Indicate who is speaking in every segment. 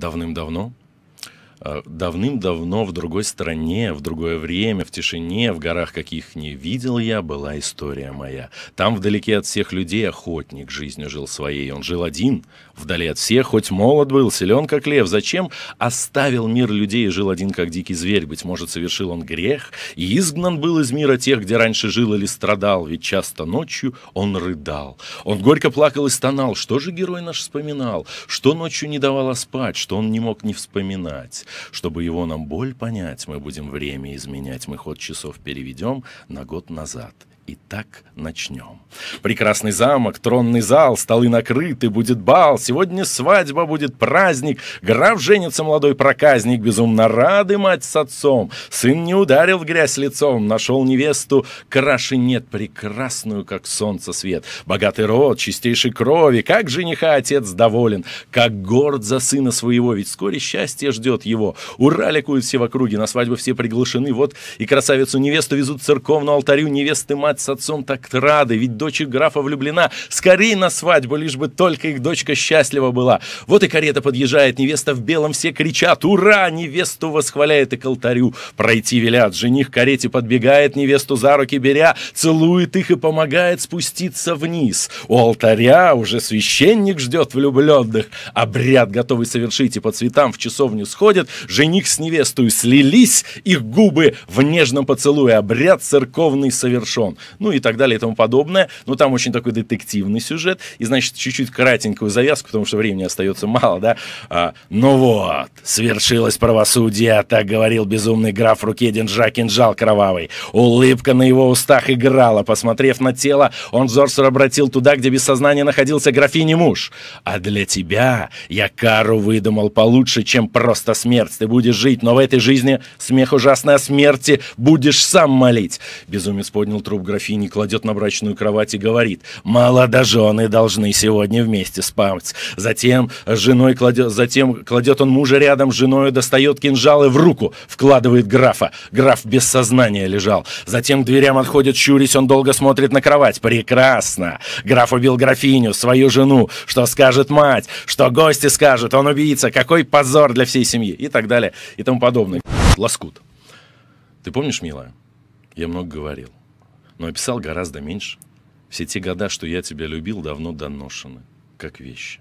Speaker 1: Давным-давно Э, давным-давно в другой стране, в другое время, в тишине, в горах, каких не видел я, была история моя. Там, вдалеке от всех людей, охотник жизнью жил своей. Он жил один, вдали от всех, хоть молод был, силен, как лев. Зачем оставил мир людей и жил один, как дикий зверь? Быть может, совершил он грех и изгнан был из мира тех, где раньше жил или страдал, ведь часто ночью он рыдал. Он горько плакал и стонал. Что же герой наш вспоминал? Что ночью не давало спать? Что он не мог не вспоминать? Чтобы его нам боль понять, мы будем время изменять, мы ход часов переведем на год назад — Итак, начнем. Прекрасный замок, тронный зал, столы накрыты, будет бал, сегодня свадьба, будет праздник, граф женится молодой проказник, безумно рады мать с отцом, сын не ударил в грязь лицом, нашел невесту, краши нет, прекрасную, как солнце свет, богатый род, чистейшей крови, как жениха отец доволен, как горд за сына своего, ведь вскоре счастье ждет его, ура ликуют все в округе, на свадьбу все приглашены, вот и красавицу невесту везут церковному алтарю, невесты мать мать с отцом так рады, ведь дочь графа влюблена. Скорее на свадьбу, лишь бы только их дочка счастлива была. Вот и карета подъезжает, невеста в белом, все кричат «Ура!» Невесту восхваляет и к алтарю. Пройти велят, жених карете подбегает, невесту за руки беря, целует их и помогает спуститься вниз. У алтаря уже священник ждет влюбленных. Обряд готовый совершить и по цветам в часовню сходят, жених с невестой слились, их губы в нежном поцелуе. Обряд церковный совершен ну и так далее и тому подобное. Но там очень такой детективный сюжет, и, значит, чуть-чуть кратенькую завязку, потому что времени остается мало, да. А, ну вот, свершилось правосудие, так говорил безумный граф в руке держа кинжал кровавый. Улыбка на его устах играла. Посмотрев на тело, он Зорсер обратил туда, где без сознания находился графини муж. А для тебя я кару выдумал получше, чем просто смерть. Ты будешь жить, но в этой жизни смех ужасной смерти будешь сам молить. Безумец поднял труп графини кладет на брачную кровать и говорит, «Молодожены должны сегодня вместе спать». Затем, женой кладет, затем кладет он мужа рядом с женой, достает кинжалы в руку вкладывает графа. Граф без сознания лежал. Затем к дверям отходит щурясь, он долго смотрит на кровать. «Прекрасно! Граф убил графиню, свою жену. Что скажет мать? Что гости скажут? Он убийца! Какой позор для всей семьи!» И так далее, и тому подобное. Лоскут. Ты помнишь, милая? Я много говорил но писал гораздо меньше. Все те года, что я тебя любил, давно доношены, как вещи.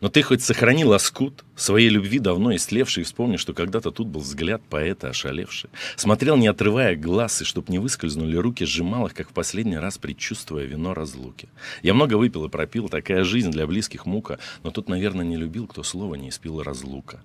Speaker 1: Но ты хоть сохранил оскуд своей любви, давно истлевший, и вспомни, что когда-то тут был взгляд поэта ошалевший. Смотрел, не отрывая глаз, и чтоб не выскользнули руки, сжимал их, как в последний раз, предчувствуя вино разлуки. Я много выпил и пропил, такая жизнь для близких мука, но тут, наверное, не любил, кто слова не испил разлука.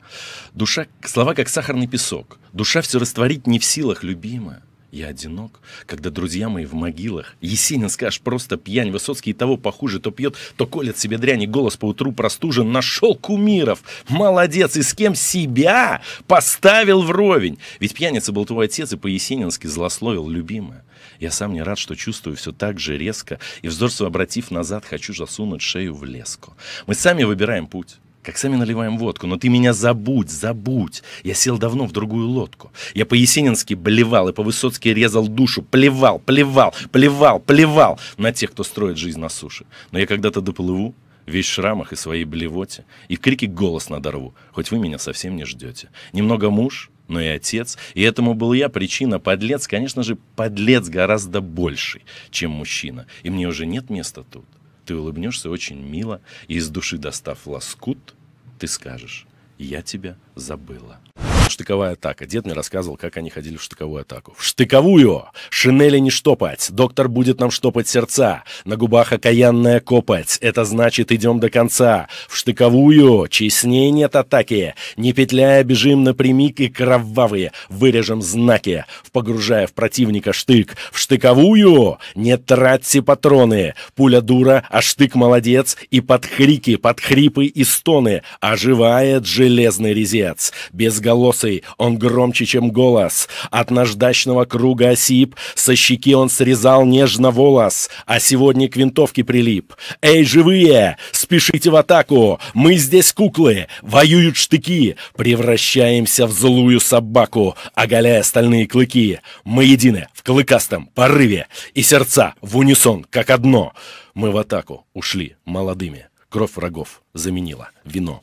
Speaker 1: Душа, слова как сахарный песок, душа все растворить не в силах, любимая. Я одинок, когда друзья мои в могилах. Есенин, скажешь, просто пьянь, Высоцкий и того похуже, то пьет, то колет себе дрянь, и голос по утру простужен. Нашел кумиров, молодец, и с кем себя поставил вровень. Ведь пьяница был твой отец и по-есенински злословил любимое. Я сам не рад, что чувствую все так же резко, и взор обратив назад, хочу засунуть шею в леску. Мы сами выбираем путь. Как сами наливаем водку, но ты меня забудь, забудь. Я сел давно в другую лодку. Я по-есенински блевал и по-высоцки резал душу. Плевал, плевал, плевал, плевал на тех, кто строит жизнь на суше. Но я когда-то доплыву, весь в шрамах и своей блевоте. И в крике голос надорву, хоть вы меня совсем не ждете. Немного муж, но и отец. И этому был я причина. Подлец, конечно же, подлец гораздо больший, чем мужчина. И мне уже нет места тут. Ты улыбнешься очень мило, и из души достав лоскут, ты скажешь «Я тебя забыла». Штыковая атака. Дед мне рассказывал, как они ходили в штыковую атаку. В штыковую! Шинели не штопать. Доктор будет нам штопать сердца. На губах окаянная копать. Это значит, идем до конца. В штыковую! Честнее нет атаки. Не петляя, бежим напрямик и кровавые. Вырежем знаки. В погружая в противника штык. В штыковую! Не тратьте патроны. Пуля дура, а штык молодец. И под хрики, под хрипы и стоны оживает железный резец. Безголосый белесый, он громче, чем голос. От наждачного круга осип, со щеки он срезал нежно волос, а сегодня к винтовке прилип. «Эй, живые! Спешите в атаку! Мы здесь куклы! Воюют штыки! Превращаемся в злую собаку, оголяя стальные клыки! Мы едины в клыкастом порыве, и сердца в унисон, как одно!» Мы в атаку ушли молодыми. Кровь врагов заменила вино.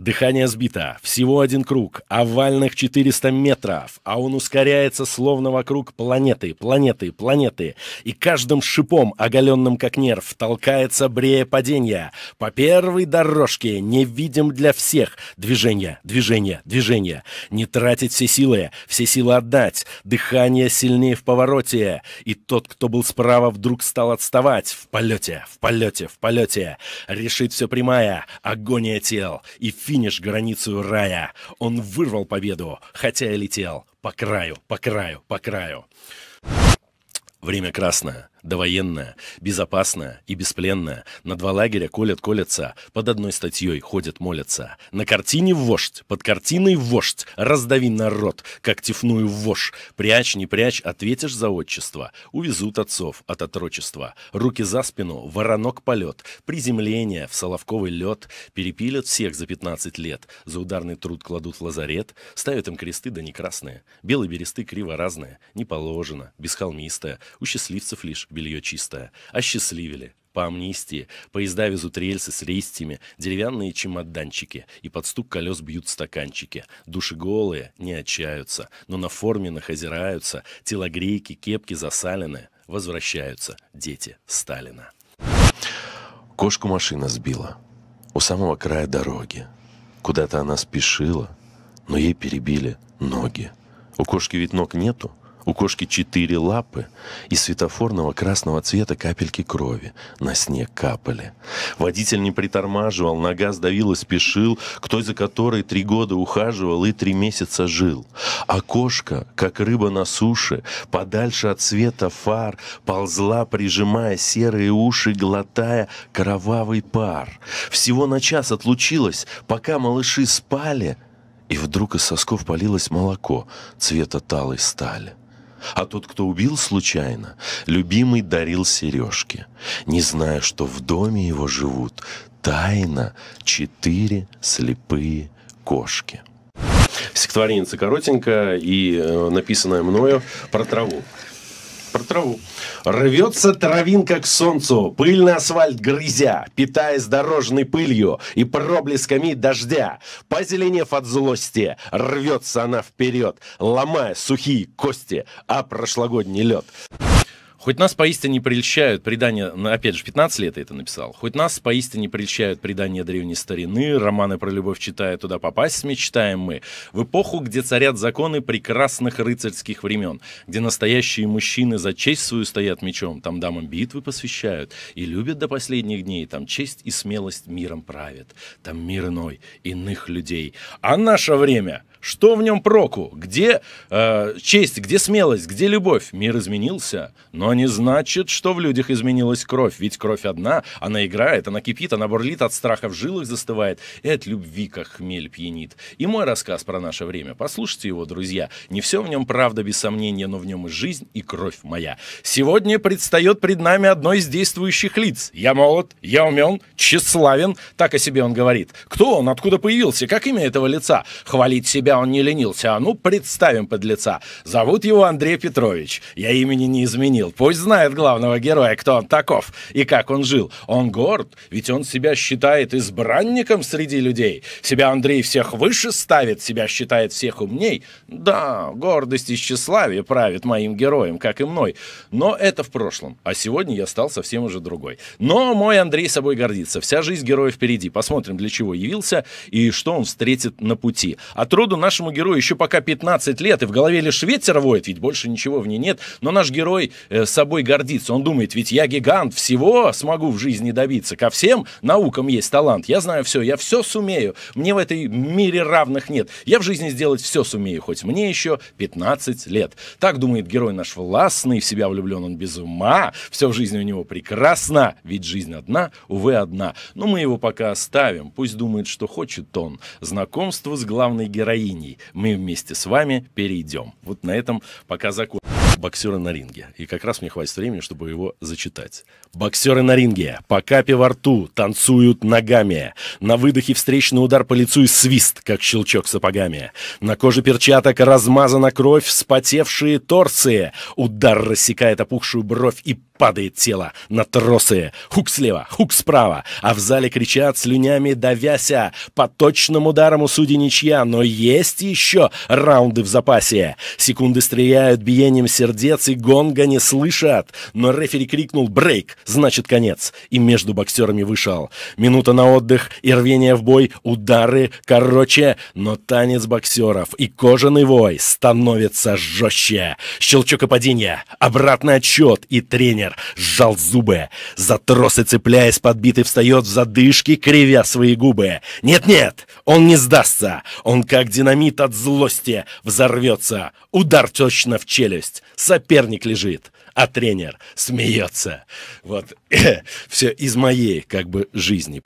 Speaker 1: Дыхание сбито, всего один круг, овальных 400 метров, а он ускоряется словно вокруг планеты, планеты, планеты, и каждым шипом, оголенным как нерв, толкается брея падения. По первой дорожке не видим для всех движение, движение, движение. Не тратить все силы, все силы отдать, дыхание сильнее в повороте, и тот, кто был справа, вдруг стал отставать, в полете, в полете, в полете. Решит все прямая, агония тел, и финиш границу рая. Он вырвал победу, хотя и летел по краю, по краю, по краю. Время красное. Довоенная, безопасная и беспленная. На два лагеря колят-колятся, под одной статьей ходят-молятся. На картине вождь, под картиной вождь, раздави народ, как тифную вошь. Прячь, не прячь, ответишь за отчество. Увезут отцов от отрочества. Руки за спину, воронок полет, приземление в соловковый лед. Перепилят всех за 15 лет, за ударный труд кладут в лазарет. Ставят им кресты, да не красные. Белые бересты криво разные, не положено, бесхолмистое. У счастливцев лишь белье чистое, осчастливили. По амнистии, поезда везут рельсы с рейстями, деревянные чемоданчики, и под стук колес бьют стаканчики. Души голые, не отчаются, но на форме нахозираются, телогрейки, кепки засалены. Возвращаются дети Сталина. Кошку машина сбила у самого края дороги. Куда-то она спешила, но ей перебили ноги. У кошки ведь ног нету, у кошки четыре лапы и светофорного красного цвета капельки крови на снег капали. Водитель не притормаживал, нога сдавила, спешил, к той, за которой три года ухаживал и три месяца жил. А кошка, как рыба на суше, подальше от света фар, ползла, прижимая серые уши, глотая кровавый пар. Всего на час отлучилась, пока малыши спали, и вдруг из сосков полилось молоко цвета талой стали. А тот, кто убил случайно, любимый дарил сережки, не зная, что в доме его живут тайно четыре слепые кошки. Стихотворение коротенькое и э, написанное мною про траву. Про траву. Рвется травинка к солнцу, пыльный асфальт грызя, питаясь дорожной пылью и проблесками дождя. Позеленев от злости, рвется она вперед, ломая сухие кости, а прошлогодний лед. Хоть нас поистине прельщают предания, ну, опять же, 15 лет я это написал, хоть нас поистине прельщают предания древней старины, романы про любовь читая, туда попасть мечтаем мы, в эпоху, где царят законы прекрасных рыцарских времен, где настоящие мужчины за честь свою стоят мечом, там дамам битвы посвящают и любят до последних дней, там честь и смелость миром правят, там мир иной, иных людей. А наше время — что в нем проку? Где э, честь, где смелость, где любовь? Мир изменился, но не значит, что в людях изменилась кровь. Ведь кровь одна, она играет, она кипит, она бурлит, от страха в жилах застывает, и от любви, как хмель, пьянит. И мой рассказ про наше время, послушайте его, друзья. Не все в нем правда, без сомнения, но в нем и жизнь, и кровь моя. Сегодня предстает пред нами одно из действующих лиц. Я молод, я умен, тщеславен, так о себе он говорит. Кто он, откуда появился, как имя этого лица? Хвалить себя себя он не ленился. А ну, представим подлеца. Зовут его Андрей Петрович. Я имени не изменил. Пусть знает главного героя, кто он таков и как он жил. Он горд, ведь он себя считает избранником среди людей. Себя Андрей всех выше ставит, себя считает всех умней. Да, гордость и тщеславие правит моим героем, как и мной. Но это в прошлом. А сегодня я стал совсем уже другой. Но мой Андрей собой гордится. Вся жизнь героя впереди. Посмотрим, для чего явился и что он встретит на пути. А труду нашему герою еще пока 15 лет, и в голове лишь ветер воет, ведь больше ничего в ней нет. Но наш герой э, собой гордится. Он думает, ведь я гигант, всего смогу в жизни добиться. Ко всем наукам есть талант. Я знаю все, я все сумею. Мне в этой мире равных нет. Я в жизни сделать все сумею, хоть мне еще 15 лет. Так думает герой наш властный, в себя влюблен он без ума. Все в жизни у него прекрасно, ведь жизнь одна, увы, одна. Но мы его пока оставим. Пусть думает, что хочет он. Знакомство с главной героиней линий мы вместе с вами перейдем. Вот на этом пока закон Боксеры на ринге. И как раз мне хватит времени, чтобы его зачитать. Боксеры на ринге, по капе во рту, танцуют ногами. На выдохе встречный удар по лицу и свист, как щелчок сапогами. На коже перчаток размазана кровь, вспотевшие торсы. Удар рассекает опухшую бровь и падает тело на тросы. Хук слева, хук справа. А в зале кричат слюнями давяся. По точным ударам у судей ничья, но есть еще раунды в запасе. Секунды стреляют биением сердец, и гонга не слышат. Но рефери крикнул «брейк», значит конец. И между боксерами вышел. Минута на отдых и рвение в бой, удары, короче. Но танец боксеров и кожаный вой становится жестче. Щелчок и падение, обратный отчет и тренер Гитлер сжал зубы. За тросы цепляясь, подбитый встает в задышки, кривя свои губы. Нет-нет, он не сдастся. Он как динамит от злости взорвется. Удар точно в челюсть. Соперник лежит а тренер смеется. Вот все из моей как бы жизни.